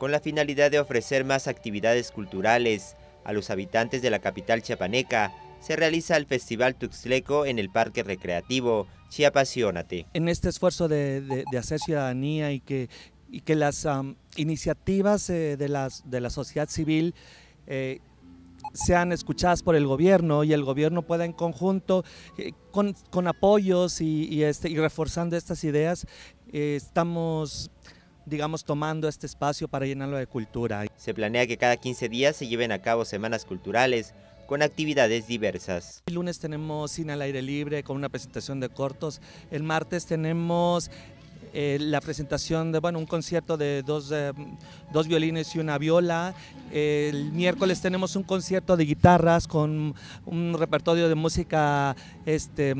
con la finalidad de ofrecer más actividades culturales a los habitantes de la capital chiapaneca, se realiza el Festival Tuxleco en el Parque Recreativo Chiapasiónate. En este esfuerzo de, hacer ciudadanía y que, las iniciativas eh, de, la sociedad civil eh, sean escuchadas por el gobierno y el gobierno pueda en conjunto, eh, con, apoyos y, y este, reforzando estas ideas, estamos digamos, tomando este espacio para llenarlo de cultura. Se planea que cada 15 días se lleven a cabo semanas culturales con actividades diversas. El lunes tenemos cine al aire libre con una presentación de cortos. El martes tenemos eh, la presentación de bueno, un concierto de eh, dos, violines y una viola. el miércoles tenemos un concierto de guitarras con un repertorio de música este,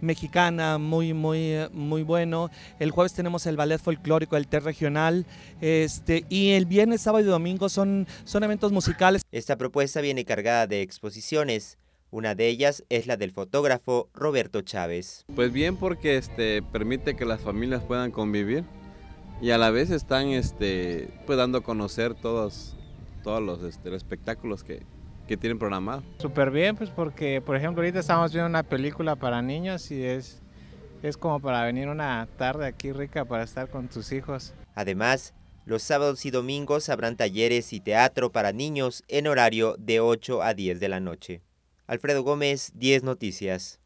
mexicana muy, muy, muy bueno. El jueves tenemos el ballet folclórico, el ter regional. Este, y el viernes, sábado y domingo son, son eventos musicales. Esta propuesta viene cargada de exposiciones una de ellas es la del fotógrafo Roberto Chávez. Pues bien porque este, permite que las familias puedan convivir y a la vez están este, pues dando a conocer todos, todos los, este, espectáculos que, tienen programado. Súper bien, pues porque, por ejemplo, ahorita estamos viendo una película para niños y es, es como para venir una tarde aquí rica para estar con tus hijos. Además, los sábados y domingos habrán talleres y teatro para niños en horario de 8 a 10 de la noche. Alfredo Gómez, 10 Noticias.